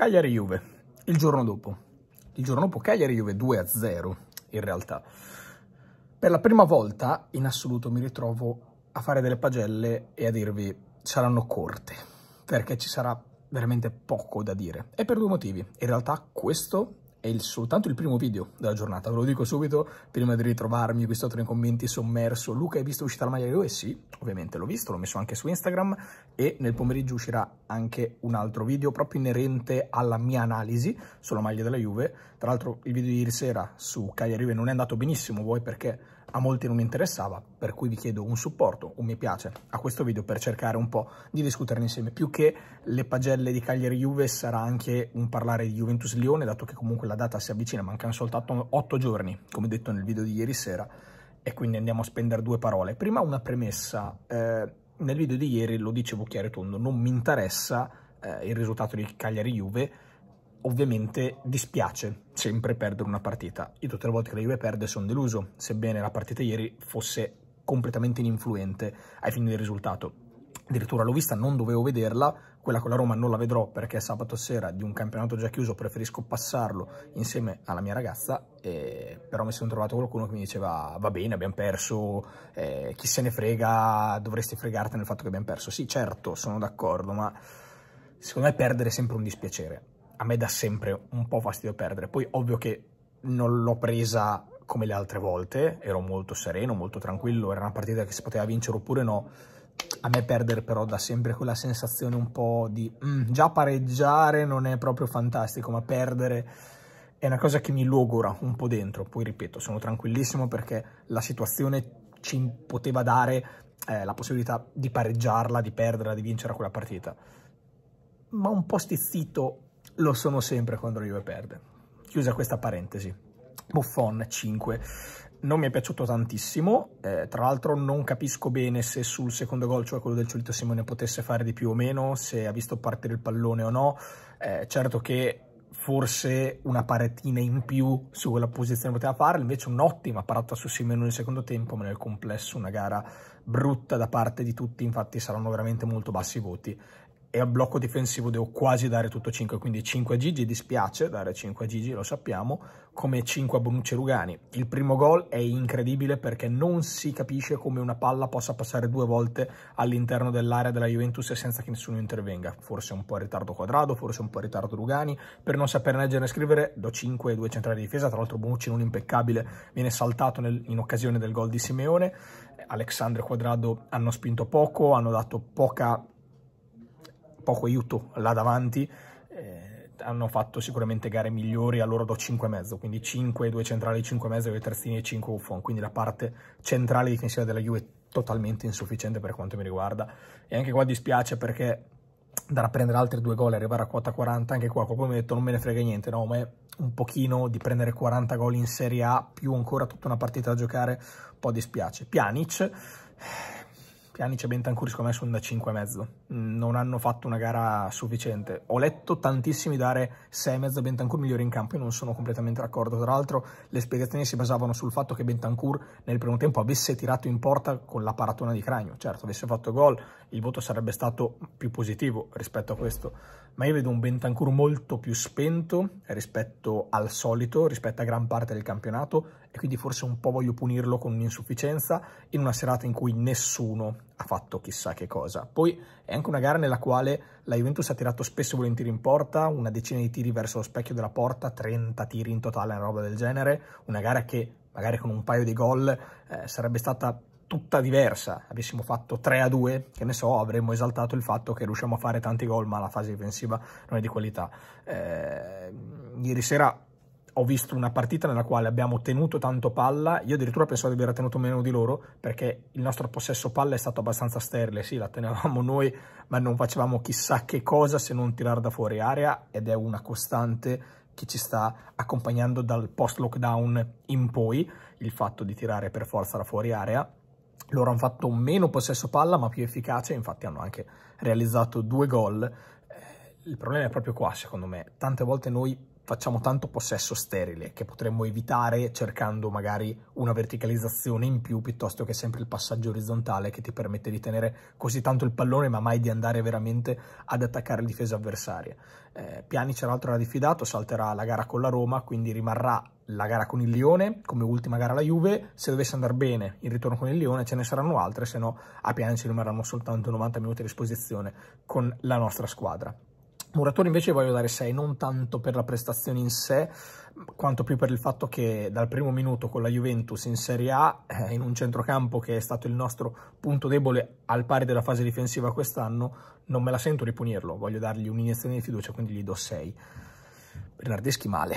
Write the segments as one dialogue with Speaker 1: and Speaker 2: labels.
Speaker 1: Cagliari-Juve, il giorno dopo. Il giorno dopo Cagliari-Juve 2-0, in realtà. Per la prima volta, in assoluto, mi ritrovo a fare delle pagelle e a dirvi saranno corte, perché ci sarà veramente poco da dire. E per due motivi. In realtà questo è il, soltanto il primo video della giornata, ve lo dico subito prima di ritrovarmi qui sotto nei commenti sommerso. Luca, hai visto uscita la maglia di lui? Sì, ovviamente l'ho visto, l'ho messo anche su Instagram e nel pomeriggio uscirà anche un altro video proprio inerente alla mia analisi sulla maglia della Juve. Tra l'altro il video di ieri sera su Cagliari Juve non è andato benissimo, vuoi perché a molti non interessava, per cui vi chiedo un supporto, un mi piace a questo video per cercare un po' di discuterne insieme. Più che le pagelle di Cagliari-Juve sarà anche un parlare di Juventus-Lione, dato che comunque la data si avvicina, mancano soltanto otto giorni, come detto nel video di ieri sera, e quindi andiamo a spendere due parole. Prima una premessa, eh, nel video di ieri lo dicevo chiaro e tondo, non mi interessa eh, il risultato di Cagliari-Juve, ovviamente dispiace sempre perdere una partita. Io tutte le volte che la Juve perde sono deluso, sebbene la partita ieri fosse completamente ininfluente ai fini del risultato. Addirittura l'ho vista, non dovevo vederla, quella con la Roma non la vedrò perché sabato sera di un campionato già chiuso preferisco passarlo insieme alla mia ragazza, eh, però mi sono trovato qualcuno che mi diceva va bene abbiamo perso, eh, chi se ne frega dovresti fregarti nel fatto che abbiamo perso. Sì certo sono d'accordo ma secondo me perdere è sempre un dispiacere a me dà sempre un po' fastidio perdere. Poi ovvio che non l'ho presa come le altre volte, ero molto sereno, molto tranquillo, era una partita che si poteva vincere oppure no. A me perdere però dà sempre quella sensazione un po' di mm, già pareggiare non è proprio fantastico, ma perdere è una cosa che mi logora un po' dentro. Poi ripeto, sono tranquillissimo perché la situazione ci poteva dare eh, la possibilità di pareggiarla, di perderla, di vincere quella partita. Ma un po' stizzito lo sono sempre quando la Juve perde. Chiusa questa parentesi. Buffon 5. Non mi è piaciuto tantissimo, eh, tra l'altro non capisco bene se sul secondo gol, cioè quello del Ciolito Simone, potesse fare di più o meno, se ha visto partire il pallone o no. Eh, certo che forse una paretina in più su quella posizione poteva fare, invece un'ottima parata su Simone nel secondo tempo, ma nel complesso una gara brutta da parte di tutti, infatti saranno veramente molto bassi i voti e al blocco difensivo devo quasi dare tutto 5, quindi 5 a Gigi, dispiace dare 5 a Gigi, lo sappiamo, come 5 a Bonucci e Rugani. Il primo gol è incredibile perché non si capisce come una palla possa passare due volte all'interno dell'area della Juventus senza che nessuno intervenga, forse un po' in ritardo Quadrado, forse un po' in ritardo Rugani, per non saper leggere e scrivere do 5 e 2 centrali di difesa, tra l'altro Bonucci non impeccabile, viene saltato nel, in occasione del gol di Simeone, Alexandre e Quadrado hanno spinto poco, hanno dato poca poco aiuto là davanti, eh, hanno fatto sicuramente gare migliori, a loro do 5 e mezzo quindi 5, 2 centrali, 5 mezzo 2 terzini e 5 buffon, quindi la parte centrale difensiva della Juve è totalmente insufficiente per quanto mi riguarda e anche qua dispiace perché andare a prendere altri due gol e arrivare a quota 40 anche qua qualcuno mi ha detto non me ne frega niente no ma è un pochino di prendere 40 gol in Serie A più ancora tutta una partita da giocare un po' dispiace Pjanic Anice Bentancur secondo me sono da 5,5. Mm, non hanno fatto una gara sufficiente. Ho letto tantissimi dare 6,5 a Bentancur migliore in campo e non sono completamente d'accordo. Tra l'altro le spiegazioni si basavano sul fatto che Bentancur nel primo tempo avesse tirato in porta con la paratona di Cranio. Certo, avesse fatto gol, il voto sarebbe stato più positivo rispetto a questo ma io vedo un Bentancur molto più spento rispetto al solito, rispetto a gran parte del campionato e quindi forse un po' voglio punirlo con un'insufficienza in una serata in cui nessuno ha fatto chissà che cosa. Poi è anche una gara nella quale la Juventus ha tirato spesso e volentieri in porta, una decina di tiri verso lo specchio della porta, 30 tiri in totale, una roba del genere, una gara che magari con un paio di gol eh, sarebbe stata tutta diversa, avessimo fatto 3 a 2, che ne so, avremmo esaltato il fatto che riusciamo a fare tanti gol, ma la fase difensiva non è di qualità. Eh, ieri sera ho visto una partita nella quale abbiamo tenuto tanto palla, io addirittura pensavo di aver tenuto meno di loro, perché il nostro possesso palla è stato abbastanza sterile, sì, la tenevamo noi, ma non facevamo chissà che cosa se non tirare da fuori area, ed è una costante che ci sta accompagnando dal post-lockdown in poi, il fatto di tirare per forza da fuori area loro hanno fatto meno possesso palla ma più efficace, infatti hanno anche realizzato due gol. Eh, il problema è proprio qua, secondo me. Tante volte noi facciamo tanto possesso sterile che potremmo evitare cercando magari una verticalizzazione in più piuttosto che sempre il passaggio orizzontale che ti permette di tenere così tanto il pallone ma mai di andare veramente ad attaccare la difesa avversaria. Eh, Piani tra l'altro era diffidato, salterà la gara con la Roma, quindi rimarrà la gara con il Lione, come ultima gara alla Juve, se dovesse andare bene il ritorno con il Lione ce ne saranno altre, se no a Piani ci rimarranno soltanto 90 minuti a disposizione con la nostra squadra. Muratore invece voglio dare 6, non tanto per la prestazione in sé, quanto più per il fatto che dal primo minuto con la Juventus in Serie A, eh, in un centrocampo che è stato il nostro punto debole al pari della fase difensiva quest'anno, non me la sento di punirlo, voglio dargli un'iniezione di fiducia, quindi gli do 6. Bernardeschi male,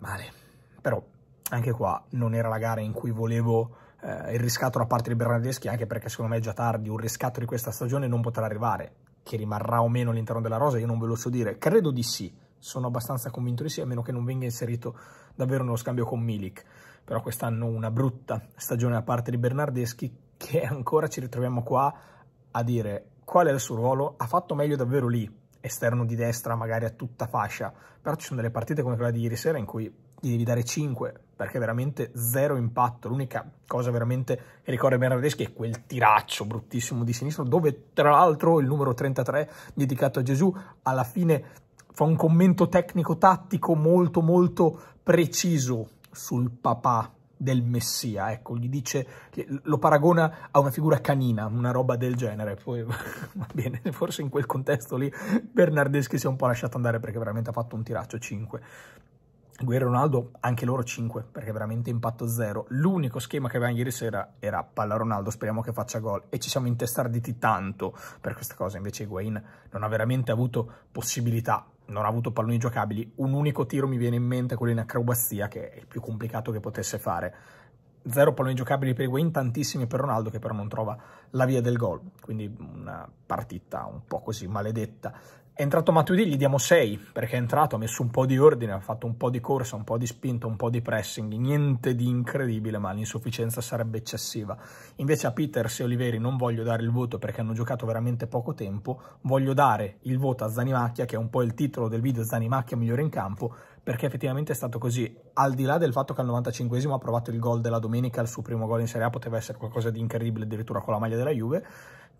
Speaker 1: male però anche qua non era la gara in cui volevo eh, il riscatto da parte di Bernardeschi, anche perché secondo me è già tardi, un riscatto di questa stagione non potrà arrivare, che rimarrà o meno all'interno della rosa, io non ve lo so dire, credo di sì, sono abbastanza convinto di sì, a meno che non venga inserito davvero nello scambio con Milik, però quest'anno una brutta stagione da parte di Bernardeschi, che ancora ci ritroviamo qua a dire qual è il suo ruolo, ha fatto meglio davvero lì, esterno di destra magari a tutta fascia, però ci sono delle partite come quella di ieri sera in cui gli devi dare 5 perché veramente zero impatto. L'unica cosa veramente che ricorda Bernardeschi è quel tiraccio bruttissimo di sinistra, dove tra l'altro il numero 33 dedicato a Gesù alla fine fa un commento tecnico-tattico molto molto preciso sul papà del Messia, ecco, gli dice, lo paragona a una figura canina, una roba del genere, poi va bene, forse in quel contesto lì Bernardeschi si è un po' lasciato andare perché veramente ha fatto un tiraccio 5, Guerra Ronaldo, anche loro 5, perché veramente impatto zero. L'unico schema che avevamo ieri sera era palla Ronaldo, speriamo che faccia gol. E ci siamo intestarditi tanto per questa cosa. Invece Higuain non ha veramente avuto possibilità, non ha avuto palloni giocabili. Un unico tiro mi viene in mente, quello in acrobazia, che è il più complicato che potesse fare. Zero palloni giocabili per Higuain, tantissimi per Ronaldo, che però non trova la via del gol. Quindi una partita un po' così maledetta. È entrato Matuidi, gli diamo 6, perché è entrato, ha messo un po' di ordine, ha fatto un po' di corsa, un po' di spinta, un po' di pressing, niente di incredibile, ma l'insufficienza sarebbe eccessiva. Invece a Peters e Oliveri non voglio dare il voto perché hanno giocato veramente poco tempo, voglio dare il voto a Zanimacchia, che è un po' il titolo del video Zanimacchia migliore in campo, perché effettivamente è stato così. Al di là del fatto che al 95esimo ha provato il gol della domenica, il suo primo gol in Serie A poteva essere qualcosa di incredibile addirittura con la maglia della Juve,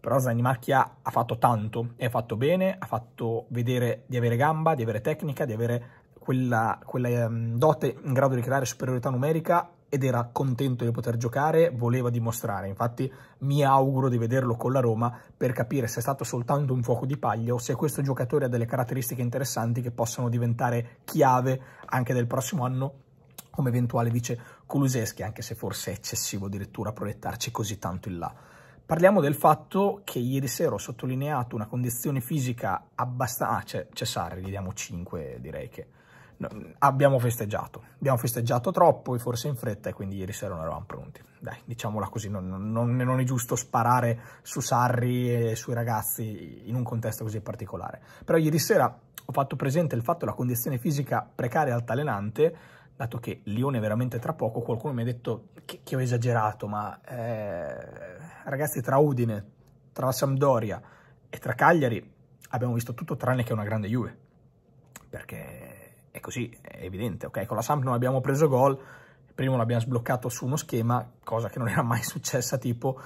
Speaker 1: però Zanimacchia ha fatto tanto e ha fatto bene, ha fatto vedere di avere gamba, di avere tecnica, di avere quella, quella ehm, dote in grado di creare superiorità numerica ed era contento di poter giocare, voleva dimostrare. Infatti mi auguro di vederlo con la Roma per capire se è stato soltanto un fuoco di paglia o se questo giocatore ha delle caratteristiche interessanti che possono diventare chiave anche del prossimo anno come eventuale vice Kuluseschi, anche se forse è eccessivo addirittura proiettarci così tanto in là. Parliamo del fatto che ieri sera ho sottolineato una condizione fisica abbastanza... Ah, c'è, c'è Sarri, gli diamo 5, direi che... No, abbiamo festeggiato. Abbiamo festeggiato troppo e forse in fretta e quindi ieri sera non eravamo pronti. Dai, diciamola così, non, non, non è giusto sparare su Sarri e sui ragazzi in un contesto così particolare. Però ieri sera ho fatto presente il fatto che la condizione fisica precaria e altalenante dato che Lione è veramente tra poco, qualcuno mi ha detto che, che ho esagerato, ma eh, ragazzi tra Udine, tra la Sampdoria e tra Cagliari abbiamo visto tutto tranne che una grande Juve, perché è così, è evidente, ok? Con la Samp non abbiamo preso gol, prima l'abbiamo sbloccato su uno schema, cosa che non era mai successa tipo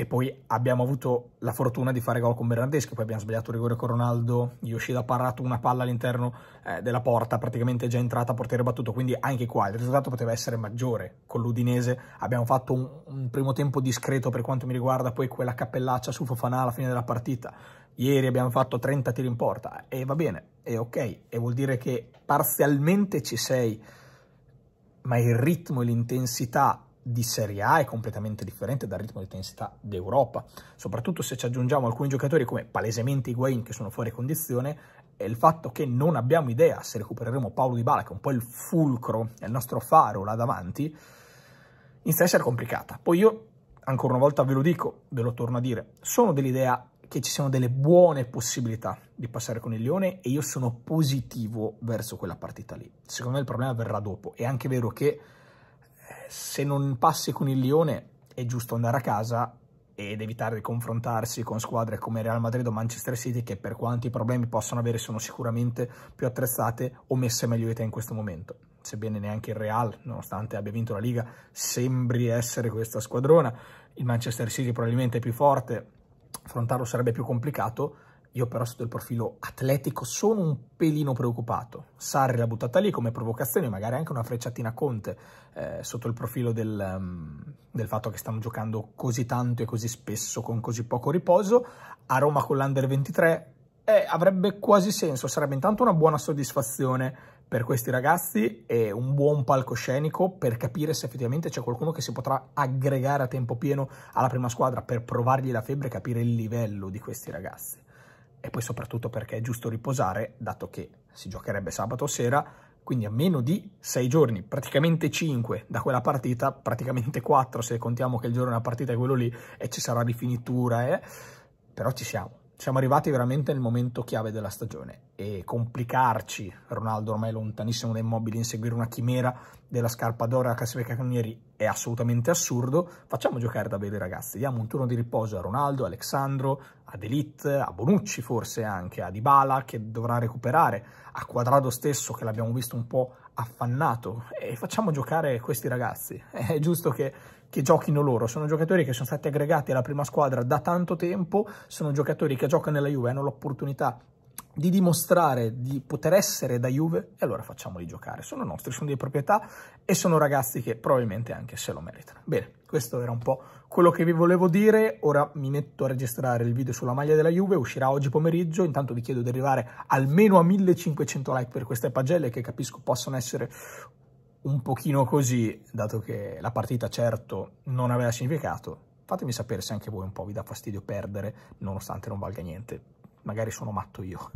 Speaker 1: e poi abbiamo avuto la fortuna di fare gol con Bernardeschi, poi abbiamo sbagliato il rigore con Ronaldo, Yoshida ha parato una palla all'interno eh, della porta, praticamente già entrata a portiere battuto, quindi anche qua il risultato poteva essere maggiore con l'Udinese, abbiamo fatto un, un, primo tempo discreto per quanto mi riguarda, poi quella cappellaccia su Fofanà alla fine della partita, ieri abbiamo fatto 30 tiri in porta e va bene, è ok, e vuol dire che parzialmente ci sei, ma il ritmo e l'intensità di Serie A è completamente differente dal ritmo di intensità d'Europa, soprattutto se ci aggiungiamo alcuni giocatori come palesemente Higuain che sono fuori condizione e il fatto che non abbiamo idea se recupereremo Paolo Di Bala che è un po' il fulcro, è il nostro faro là davanti, inizia a essere complicata. Poi io, ancora una volta ve lo dico, ve lo torno a dire, sono dell'idea che ci siano delle buone possibilità di passare con il Lione e io sono positivo verso quella partita lì. Secondo me il problema verrà dopo. È anche vero che se non passi con il Lione è giusto andare a casa ed evitare di confrontarsi con squadre come Real Madrid o Manchester City che per quanti problemi possano avere sono sicuramente più attrezzate o messe meglio di te in questo momento. Sebbene neanche il Real, nonostante abbia vinto la Liga, sembri essere questa squadrona, il Manchester City probabilmente è più forte, affrontarlo sarebbe più complicato, io però sotto il profilo atletico sono un pelino preoccupato. Sarri l'ha buttata lì come provocazione, magari anche una frecciatina a Conte, eh, sotto il profilo del, um, del, fatto che stanno giocando così tanto e così spesso con così poco riposo. A Roma con l'Under 23 eh, avrebbe quasi senso, sarebbe intanto una buona soddisfazione per questi ragazzi e un buon palcoscenico per capire se effettivamente c'è qualcuno che si potrà aggregare a tempo pieno alla prima squadra per provargli la febbre e capire il livello di questi ragazzi e poi soprattutto perché è giusto riposare, dato che si giocherebbe sabato sera, quindi a meno di sei giorni, praticamente cinque da quella partita, praticamente quattro se contiamo che il giorno della partita è quello lì e ci sarà rifinitura, eh? però ci siamo. Siamo arrivati veramente nel momento chiave della stagione e complicarci, Ronaldo ormai lontanissimo dai mobili, inseguire una chimera della scarpa d'oro alla classifica cannonieri è assolutamente assurdo. Facciamo giocare da veri ragazzi, diamo un turno di riposo a Ronaldo, Alexandro, a Delict, a Bonucci forse anche, a Dybala che dovrà recuperare, a Quadrado stesso che l'abbiamo visto un po' affannato e facciamo giocare questi ragazzi, è giusto che, che giochino loro, sono giocatori che sono stati aggregati alla prima squadra da tanto tempo, sono giocatori che giocano nella Juve, hanno l'opportunità di dimostrare di poter essere da Juve e allora facciamoli giocare. Sono nostri, sono di proprietà e sono ragazzi che probabilmente anche se lo meritano. Bene, questo era un po' quello che vi volevo dire. Ora mi metto a registrare il video sulla maglia della Juve, uscirà oggi pomeriggio. Intanto vi chiedo di arrivare almeno a 1500 like per queste pagelle che capisco possono essere un pochino così, dato che la partita certo non aveva significato. Fatemi sapere se anche voi un po' vi dà fastidio perdere, nonostante non valga niente magari sono matto io.